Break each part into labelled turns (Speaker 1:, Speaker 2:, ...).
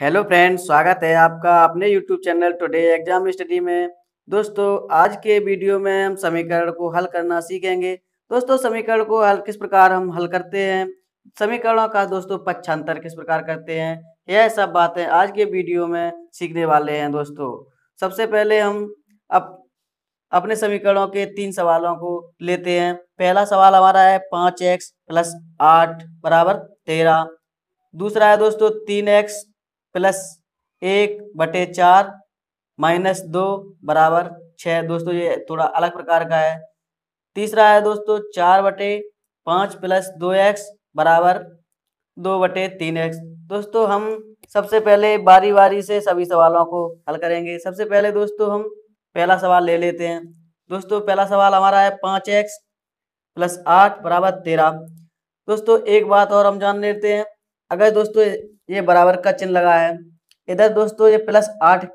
Speaker 1: hello friends स्वागत है आपका अपने YouTube channel today exam study में दोस्तों आज के वीडियो में हम समीकरण को हल करना सीखेंगे दोस्तों समीकरण को हल किस प्रकार हम हल करते हैं समीकरणों का दोस्तों पक्षांतर किस प्रकार करते हैं यह सब बातें आज के वीडियो में सीखने वाले हैं दोस्तों सबसे पहले हम अप, अपने समीकरणों के तीन सवालों को लेते हैं पहला सवाल हमारा है पाँच एक्स प्लस आठ बराबर तेरह दूसरा है दोस्तों तीन एक्स प्लस एक बटे चार माइनस दो बराबर छः दोस्तों ये थोड़ा अलग प्रकार का है तीसरा है दोस्तों चार बटे पाँच प्लस दो एक्स बराबर दो बटे तीन एक्स दोस्तों हम सबसे पहले बारी बारी से सभी सवालों को हल करेंगे सबसे पहले दोस्तों हम पहला सवाल ले लेते हैं दोस्तों पहला सवाल हमारा है पाँच एक्स प्लस आठ बराबर तेरह दोस्तों एक बात और हम जान लेते हैं अगर दोस्तों ये बराबर का चिन्ह लगा है इधर दोस्तों ये प्लस आठ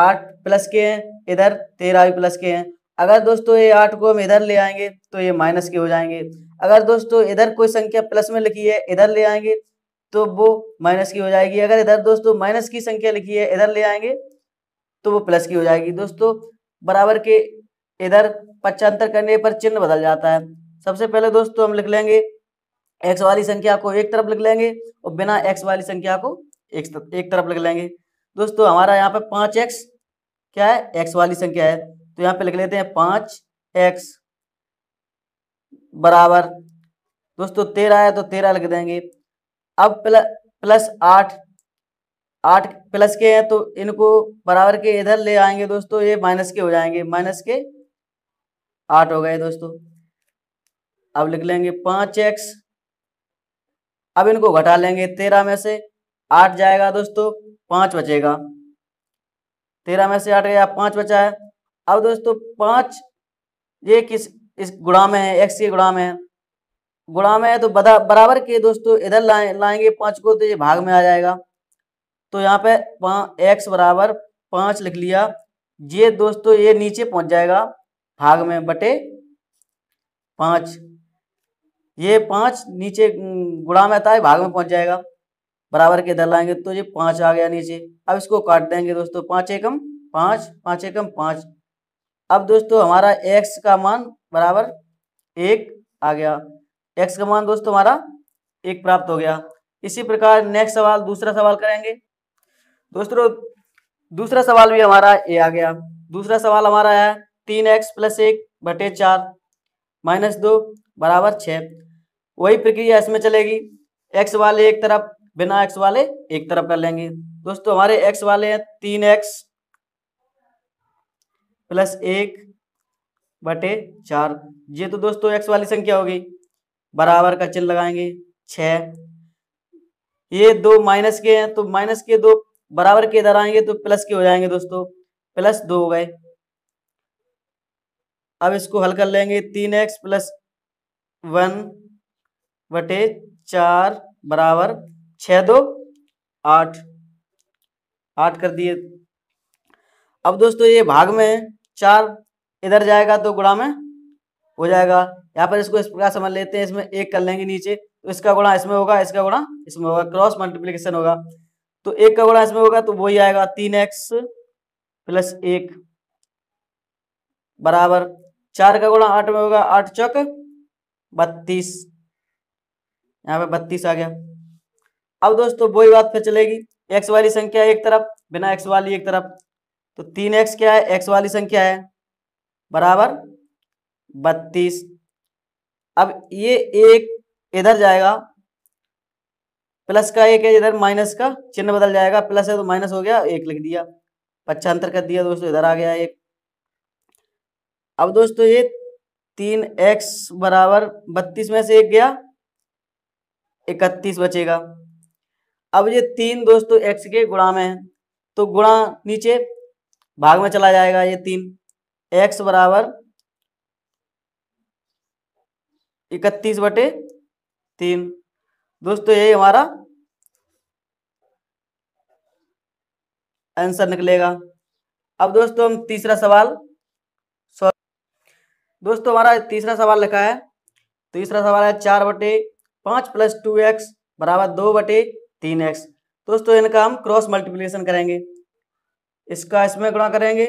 Speaker 1: आठ प्लस के हैं इधर तेरह भी प्लस के हैं अगर दोस्तों ये आठ को हम इधर ले आएंगे तो ये माइनस के हो जाएंगे अगर दोस्तों इधर कोई संख्या प्लस में लिखी है इधर ले आएंगे तो वो माइनस की हो जाएगी अगर इधर दोस्तों माइनस की संख्या लिखी है इधर ले आएंगे तो वो प्लस की हो जाएगी दोस्तों बराबर के इधर पच्चांतर करने पर चिन्ह बदल जाता है सबसे पहले दोस्तों हम लिख लेंगे एक्स वाली संख्या को एक तरफ लिख लेंगे और बिना एक्स वाली संख्या को एक तरफ एक तरफ लिख लेंगे दोस्तों हमारा यहाँ पे पांच एक्स क्या है एक्स वाली संख्या है तो यहाँ पे लिख लेते हैं पांच एक्स बराबर दोस्तों तेरह है तो तेरह लिख देंगे अब प्ल, प्लस आठ आठ प्लस के हैं तो इनको बराबर के इधर ले आएंगे दोस्तों ये माइनस के हो जाएंगे माइनस के आठ हो गए दोस्तों अब लिख लेंगे पांच एक्स अब इनको घटा लेंगे तेरह में से आठ जाएगा दोस्तों पाँच बचेगा तेरह में से आठ गया पाँच बचा है अब दोस्तों पाँच ये किस इस गुणा में है एक्स के गुणा में है गुणा में है तो बदा, बराबर के दोस्तों इधर लाए लाएंगे पाँच को तो ये भाग में आ जाएगा तो यहाँ पे पा, एक्स बराबर पाँच लिख लिया ये दोस्तों ये नीचे पहुँच जाएगा भाग में बटे पाँच ये पाँच नीचे गुड़ा में आता है भाग में पहुंच जाएगा बराबर के इधर लाएंगे तो ये पाँच आ गया नीचे अब इसको काट देंगे दोस्तों पाँच एकम पाँच पाँच एकम पाँच अब दोस्तों हमारा एक्स का मान बराबर एक आ गया एक्स का मान दोस्तों हमारा एक प्राप्त हो गया इसी प्रकार नेक्स्ट सवाल दूसरा सवाल करेंगे दोस्तों दूसरा सवाल भी हमारा ए आ गया दूसरा सवाल हमारा है तीन एक्स प्लस एक बटे चार माइनस दो बराबर छः वही प्रक्रिया इसमें चलेगी एक्स वाले एक तरफ बिना एक्स वाले एक तरफ कर लेंगे दोस्तों हमारे एक्स वाले हैं तीन एक्स प्लस एक बटे चार ये तो दोस्तों एक्स वाली संख्या होगी बराबर का चिन्ह लगाएंगे छ ये दो माइनस के हैं तो माइनस के दो बराबर के इधर आएंगे तो प्लस के हो जाएंगे दोस्तों प्लस दो हो गए अब इसको हल कर लेंगे तीन एक्स प्लस वन बटे चार बराबर छ दो आठ आठ कर दिए अब दोस्तों ये भाग में चार इधर जाएगा तो गुणा में हो जाएगा यहाँ पर इसको इस प्रकार समझ लेते हैं इसमें एक कर लेंगे नीचे तो इसका गुणा इसमें होगा इसका गुणा इसमें होगा क्रॉस मल्टीप्लीकेशन होगा तो एक का गुणा इसमें होगा तो वही आएगा तीन एक्स प्लस एक बराबर चार का गुणा आठ में होगा आठ चौक बत्तीस यहाँ पे बत्तीस आ गया अब दोस्तों वही बात फिर चलेगी एक्स वाली संख्या एक तरफ बिना एक्स वाली एक तरफ तो तीन एक्स क्या है एक्स वाली संख्या है बराबर बत्तीस अब ये एक इधर जाएगा प्लस का एक है इधर माइनस का चिन्ह बदल जाएगा प्लस है तो माइनस हो गया एक लिख दिया पचहत्तर कर दिया दोस्तों इधर आ गया एक अब दोस्तों ये तीन एक्स बराबर बत्तीस में से एक गया इकतीस बचेगा अब ये तीन दोस्तों एक्स के गुणा में है तो गुणा नीचे भाग में चला जाएगा ये तीन एक्स बराबर इकतीस बटे तीन दोस्तों यही हमारा आंसर निकलेगा अब दोस्तों हम तीसरा सवाल दोस्तों हमारा तीसरा सवाल लिखा है तीसरा सवाल है चार बटे पाँच प्लस टू एक्स बराबर दो बटे तीन एक्स दोस्तों इनका हम क्रॉस मल्टीप्लिकेशन करेंगे इसका इसमें गुणा करेंगे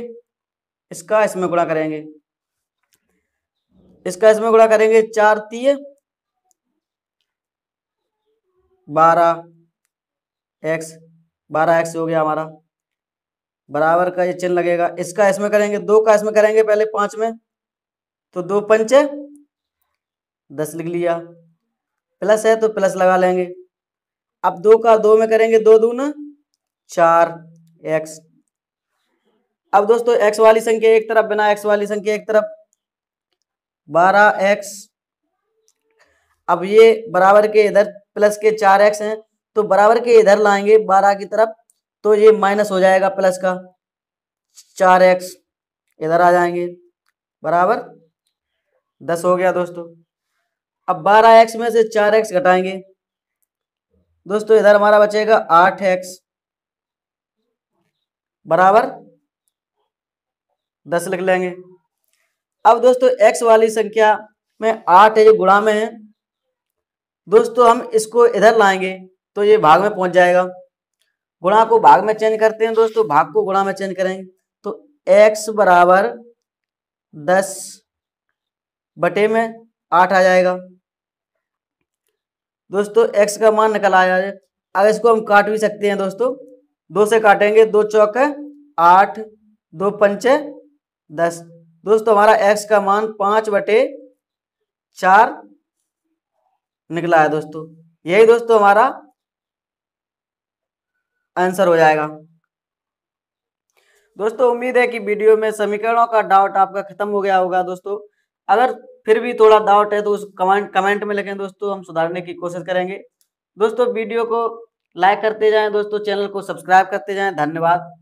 Speaker 1: इसका इसमें गुणा करेंगे इसका इसमें गुणा करेंगे चार तीय बारह एक्स बारह एक्स हो गया हमारा बराबर का ये चिन्ह लगेगा इसका इसमें करेंगे दो का इसमें करेंगे पहले पांच में तो दो पंच दस लिख लिया प्लस है तो प्लस लगा लेंगे अब दो का दो में करेंगे दो ना चार एक्स अब दोस्तों एक्स वाली संख्या एक तरफ बिना एक्स वाली संख्या एक तरफ बारह एक्स अब ये बराबर के इधर प्लस के चार एक्स हैं तो बराबर के इधर लाएंगे बारह की तरफ तो ये माइनस हो जाएगा प्लस का चार एक्स इधर आ जाएंगे बराबर दस हो गया दोस्तों अब बारह एक्स में से चार एक्स घटाएंगे दोस्तों इधर हमारा बचेगा आठ एक्स बराबर दस लिख लेंगे अब दोस्तों एक्स वाली संख्या में आठ है जो गुणा में है दोस्तों हम इसको इधर लाएंगे तो ये भाग में पहुंच जाएगा गुणा को भाग में चेंज करते हैं दोस्तों भाग को गुणा में चेंज करेंगे तो एक्स बराबर दस बटे में आठ आ जाएगा दोस्तों एक्स का मान निकल आया है अब इसको हम काट भी सकते हैं दोस्तों दो से काटेंगे दो चौक है आठ दो पंचे दस दोस्तों हमारा एक्स का मान पाँच बटे चार निकला है दोस्तों यही दोस्तों हमारा आंसर हो जाएगा दोस्तों उम्मीद है कि वीडियो में समीकरणों का डाउट आपका खत्म हो गया होगा दोस्तों अगर फिर भी थोड़ा डाउट है तो उस कमेंट कमेंट में लिखें दोस्तों हम सुधारने की कोशिश करेंगे दोस्तों वीडियो को लाइक करते जाएं दोस्तों चैनल को सब्सक्राइब करते जाएं धन्यवाद